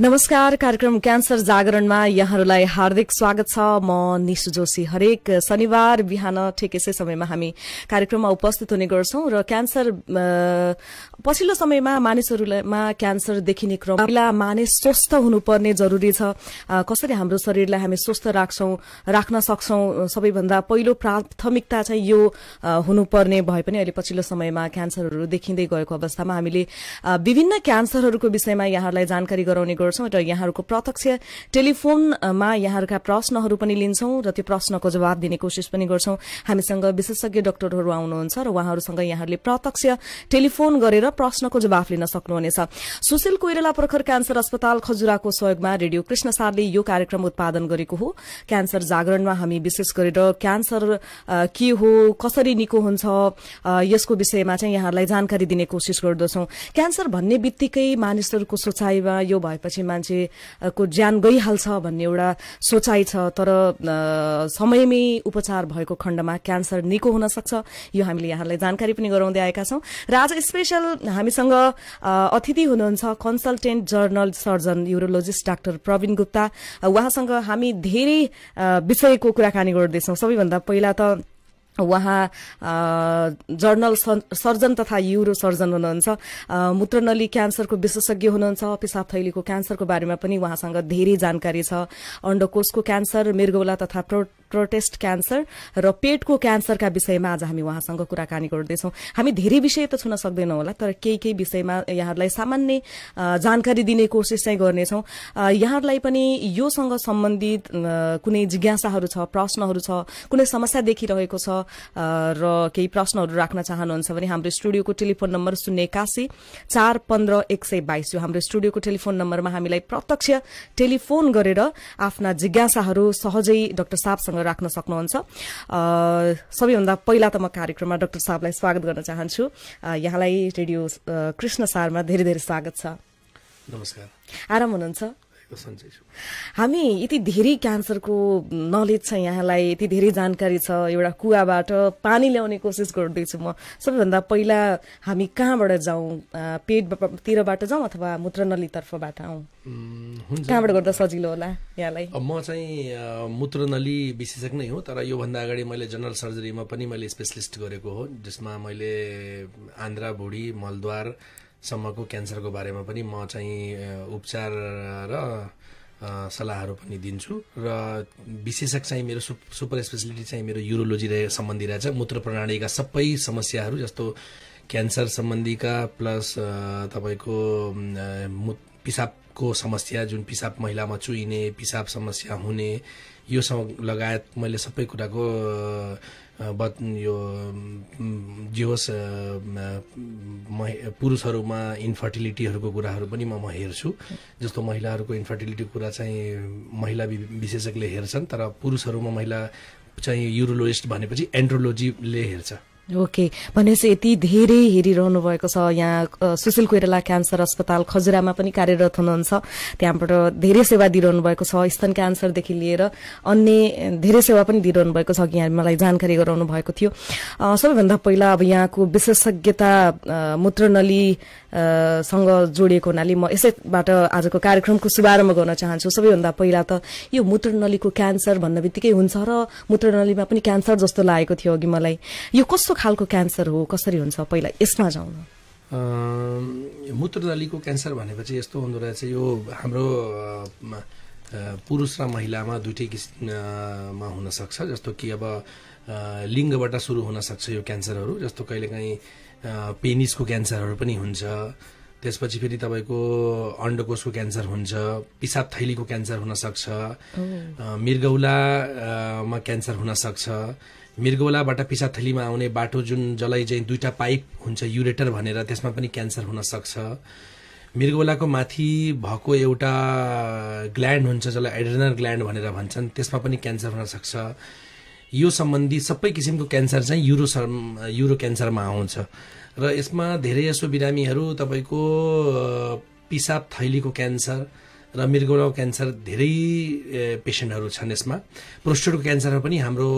नमस्कार कार्यक्रम क्यान्सर जागरणमा यहाँहरूलाई हार्दिक स्वागत छ म निशु जोशी हरेक शनिबार बिहान ठिक यसै समयमा हामी कार्यक्रममा उपस्थित हुने गर्छौं र क्यान्सर पछिल्लो समयमा मानिसहरूमा क्यान्सर देखिने क्रम पहिला मानिस स्वस्थ हुनुपर्ने जरुरी छ कसरी हाम्रो शरीरलाई हामी स्वस्थ राख्छौं राख्न सक्छौं सबैभन्दा पहिलो प्राथमिकता चाहिँ यो हुनुपर्ने भए पनि अहिले पछिल्लो समयमा क्यान्सरहरू देखिँदै गएको अवस्थामा हामीले विभिन्न क्यान्सरहरूको विषयमा यहाँहरूलाई जानकारी गराउने गर्छौँ गर्छौँ र यहाँहरूको प्रत्यक्ष टेलिफोनमा यहाँहरूका प्रश्नहरू पनि लिन्छौं र त्यो प्रश्नको जवाब दिने कोसिस पनि गर्छौं हामीसँग विशेषज्ञ डाक्टरहरू आउनुहुन्छ र उहाँहरूसँग यहाँहरूले प्रत्यक्ष टेलिफोन गरेर प्रश्नको जवाफ लिन सक्नुहुनेछ सुशील कोइराला प्रखर क्यान्सर अस्पताल खजुराको सहयोगमा रेडियो कृष्ण सारले यो कार्यक्रम उत्पादन गरेको हो क्यान्सर जागरणमा हामी विशेष गरेर क्यान्सर के हो कसरी निको हुन्छ यसको विषयमा चाहिँ यहाँहरूलाई जानकारी दिने कोसिस गर्दछौं क्यान्सर भन्ने बित्तिकै मानिसहरूको सोचाइमा यो भएपछि भनेपछि मान्छेको ज्यान गइहाल्छ भन्ने एउटा सोचाइ छ तर समयमै उपचार भएको खण्डमा क्यान्सर निको हुन सक्छ यो हामीले यहाँलाई जानकारी पनि गराउँदै आएका छौँ र आज स्पेसल हामीसँग अतिथि हुनुहुन्छ consultant general surgeon urologist doctor Praveen Gupta उहाँसँग हामी धेरै विषयको कुराकानी गर्दैछौँ सबैभन्दा पहिला त उहाँ जर्नल सर्जन तथा युरो सर्जन हुनुहुन्छ मूत्रनली क्यान्सरको विशेषज्ञ हुनुहुन्छ पिसाब थैलीको क्यान्सरको बारेमा पनि उहाँसँग धेरै जानकारी छ अण्डकोषको क्यान्सर मृगौला तथा प्रो प्रोटेस्ट क्यान्सर र पेटको क्यान्सरका विषयमा आज हामी उहाँसँग कुराकानी गर्दैछौँ हामी धेरै विषय त छुन सक्दैनौँ होला तर केही केही विषयमा यहाँहरूलाई सामान्य जानकारी दिने कोसिस चाहिँ गर्नेछौँ यहाँहरूलाई पनि योसँग सम्बन्धित कुनै जिज्ञासाहरू छ प्रश्नहरू छ कुनै समस्या देखिरहेको छ र केही प्रश्नहरू राख्न चाहनुहुन्छ भने हाम्रो स्टुडियोको टेलिफोन नम्बर शून्य एकासी चार पन्ध्र एक सय बाइस यो हाम्रो स्टुडियोको टेलिफोन नम्बरमा हामीलाई प्रत्यक्ष टेलिफोन गरेर आफ्ना जिज्ञासाहरू सहजै डाक्टर साहबसँग राख्न सक्नुहुन्छ सबैभन्दा पहिला त म कार्यक्रममा डाक्टर साहबलाई स्वागत गर्न चाहन्छु यहाँलाई रेडियो कृष्ण सारमा धेरै धेरै स्वागत छ नमस्कार आराम हुनुहुन्छ हामी यति धेरै क्यान्सरको नलेज छ यहाँलाई यति धेरै जानकारी छ एउटा कुवाबाट पानी ल्याउने कोसिस गर्दैछु म सबैभन्दा पहिला हामी कहाँबाट जाउँ पेटतिरबाट जाउँ अथवा मूत्र नलीतर्फबाट आउँ कहाँबाट गर्दा सजिलो होला यहाँलाई म चाहिँ मूत्र नली विशेषज्ञ नै हो तर योभन्दा अगाडि मैले जनरल सर्जरीमा पनि मैले स्पेसलिस्ट गरेको हो जसमा मैले आन्द्रा भुँडी मलद्वार सम्मको क्यान्सरको बारेमा पनि म चाहिँ उपचार र सल्लाहहरू पनि दिन्छु र विशेषक चाहिँ मेरो सुप सुपर स्पेसिलिटी चाहिँ मेरो युरोलोजी रहे सम्बन्धी रहेछ मूत्र प्रणालीका सबै समस्याहरू जस्तो क्यान्सर सम्बन्धीका प्लस तपाईँको पिसाब को समस्या जुन पिसाब महिलामा चुइने पिसाब समस्या हुने यो लगायत मैले सबै कुराको बत यो जे होस् पुरुषहरूमा इन्फर्टिलिटीहरूको कुराहरू पनि म म हेर्छु जस्तो महिलाहरूको इन्फर्टिलिटी कुरा चाहिँ महिला विशेषज्ञले हेर्छन् तर पुरुषहरूमा महिला चाहिँ युरोलोजिस्ट भनेपछि एन्ड्रोलोजीले हेर्छ ओके भनेपछि यति धेरै हेरिरहनु भएको छ यहाँ सुशील कोइराला क्यान्सर अस्पताल खजुरामा पनि कार्यरत हुनुहुन्छ त्यहाँबाट धेरै सेवा दिइरहनु भएको छ स्तन क्यान्सरदेखि लिएर अन्य धेरै सेवा पनि दिइरहनु भएको छ कि यहाँ मलाई जानकारी गराउनु भएको थियो सबैभन्दा पहिला अब यहाँको विशेषज्ञता मूत्रनलीसँग जोडिएको हुनाले म यसैबाट आजको कार्यक्रमको शुभारम्भ गर्न चाहन्छु सबैभन्दा पहिला त यो मूत्रनलीको क्यान्सर भन्ने बित्तिकै हुन्छ र मूत्रनलीमा पनि क्यान्सर जस्तो लागेको थियो अघि मलाई यो कस्तो कस्तो खालको क्यान्सर हो कसरी हुन्छ पहिला यसमा जाउँ मूत्रनलीको क्यान्सर भनेपछि यस्तो हुँदो रहेछ यो हाम्रो पुरुष र महिलामा दुइटै किसिममा हुनसक्छ जस्तो कि अब लिङ्गबाट सुरु हुनसक्छ यो क्यान्सरहरू जस्तो कहिलेकाहीँ पेनिसको क्यान्सरहरू पनि हुन्छ त्यसपछि फेरि तपाईँको अन्डकोषको क्यान्सर हुन्छ पिसाब थैलीको क्यान्सर हुनसक्छ मृगौलामा क्यान्सर हुनसक्छ मृगौलाबाट पिसाथलीमा आउने बाटो जुन जसलाई चाहिँ दुईवटा पाइप हुन्छ युरेटर भनेर त्यसमा पनि क्यान्सर हुन सक्छ मृगौलाको माथि भएको एउटा ग्ल्यान्ड हुन्छ जसलाई एड्रेनल ग्ल्यान्ड भनेर भन्छन् त्यसमा पनि क्यान्सर हुन सक्छ यो सम्बन्धी सबै किसिमको क्यान्सर चाहिँ युरो युरो क्यान्सरमा आउँछ र यसमा धेरै धेरैजसो बिरामीहरू तपाईँको पिसाब थैलीको क्यान्सर र मृगौला क्यान्सर धेरै पेसेन्टहरू छन् यसमा प्रोस्टेटको क्यान्सरमा पनि हाम्रो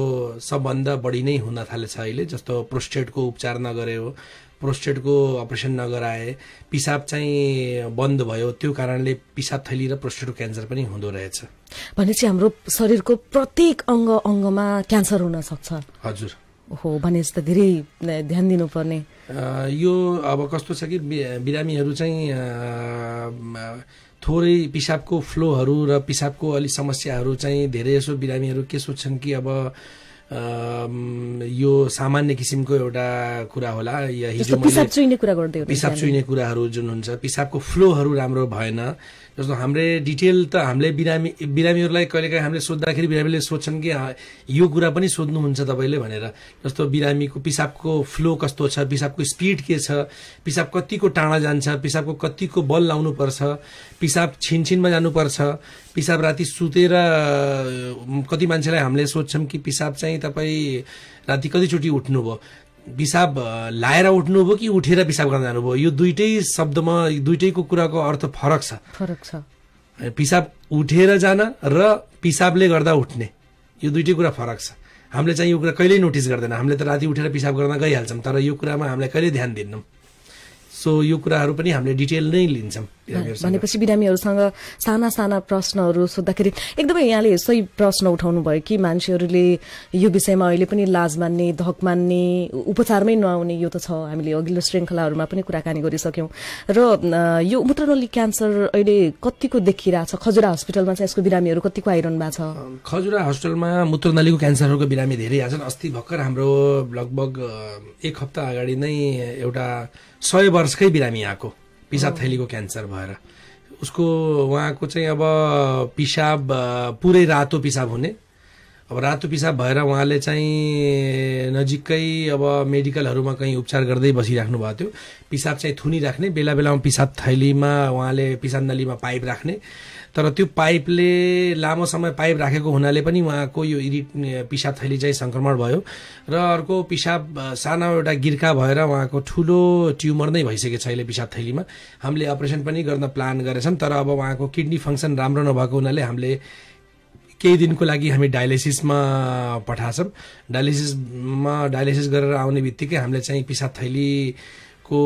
सबभन्दा बढी नै हुन थालेछ अहिले जस्तो प्रोस्टेटको उपचार नगर्यो प्रोस्टेटको अपरेसन नगराए पिसाब चाहिँ बन्द भयो त्यो कारणले पिसाब थैली र प्रोस्टेटको क्यान्सर पनि हुँदो रहेछ भनेपछि हाम्रो शरीरको प्रत्येक अङ्ग अङ्गमा क्यान्सर हुन सक्छ हजुर हो भने त धेरै ध्यान दिनुपर्ने यो अब कस्तो छ कि बिरामीहरू चाहिँ थोरै पिसाबको फ्लोहरू र पिसाबको अलिक समस्याहरू चाहिँ धेरैजसो बिरामीहरू के सोध्छन् कि अब यो सामान्य किसिमको एउटा कुरा होला या हिजो पिसाब चुइने कुराहरू जुन हुन्छ पिसाबको फ्लोहरू राम्रो भएन जस्तो हाम्रो डिटेल त हामीले बिरामी बिरामीहरूलाई कहिलेकाहीँ हामीले सोद्धाखेरि बिरामीले सोध्छन् कि यो कुरा पनि सोध्नुहुन्छ तपाईँले भनेर जस्तो बिरामीको पिसाबको फ्लो कस्तो छ पिसाबको स्पिड के छ पिसाब कतिको टाढा जान्छ पिसाबको कतिको बल लाउनुपर्छ पिसाब छिनछिनमा जानुपर्छ पिसाब राति सुतेर कति मान्छेलाई हामीले सोध्छौँ कि पिसाब चाहिँ तपाईँ राति कतिचोटि उठ्नुभयो विसाब लाएर उठ्नुभयो कि उठेर पिसाब गर्न जानुभयो यो दुइटै शब्दमा दुइटैको कुराको अर्थ फरक छ फरक छ पिसाब उठेर जान र पिसाबले गर्दा उठ्ने यो दुइटै कुरा फरक छ हामीले चाहिँ यो कुरा कहिल्यै नोटिस गर्दैन हामीले त राति उठेर पिसाब गर्न गइहाल्छौँ तर यो कुरामा हामीलाई कहिल्यै ध्यान दिन्नौँ सो यो कुराहरू पनि हामीले डिटेल नै लिन्छौँ भनेपछि बिरामीहरूसँग साना साना प्रश्नहरू सोद्धाखेरि एकदमै यहाँले सही प्रश्न उठाउनु भयो कि मान्छेहरूले यो विषयमा अहिले पनि लाज मान्ने धक मान्ने उपचारमै नआउने यो त छ हामीले अघिल्लो श्रृङ्खलाहरूमा पनि कुराकानी गरिसक्यौँ र यो नली क्यान्सर अहिले कतिको देखिरहेछ खजुरा हस्पिटलमा चाहिँ यसको बिरामीहरू कतिको आइरहनु भएको छ खजुरा हस्पिटलमा नलीको क्यान्सरहरूको बिरामी धेरै आएछन् अस्ति भर्खर हाम्रो लगभग एक हप्ता अगाडि नै एउटा सय वर्षकै बिरामी आएको पिसाब थैलीको क्यान्सर भएर उसको उहाँको चाहिँ अब पिसाब पुरै रातो पिसाब हुने अब रातो पिसाब भएर उहाँले चाहिँ नजिकै अब मेडिकलहरूमा कहीँ उपचार गर्दै बसिराख्नु भएको थियो पिसाब चाहिँ थुनिराख्ने बेला बेलामा पिसाब थैलीमा उहाँले पिसाब नलीमा पाइप राख्ने तर त्यो पाइपले लामो समय पाइप राखेको हुनाले पनि उहाँको यो इरिट पिसाब थैली चाहिँ सङ्क्रमण भयो र अर्को पिसाब सानो एउटा गिर्खा भएर उहाँको ठुलो ट्युमर नै भइसकेको छ अहिले पिसाब थैलीमा हामीले अपरेसन पनि गर्न प्लान गरेछौँ तर अब उहाँको किडनी फङ्सन राम्रो नभएको हुनाले हामीले केही दिनको लागि हामी डायलिसिसमा पठाछौँ डायलिसिसमा डायलिसिस गरेर आउने बित्तिकै हामीले चाहिँ पिसाब थैलीको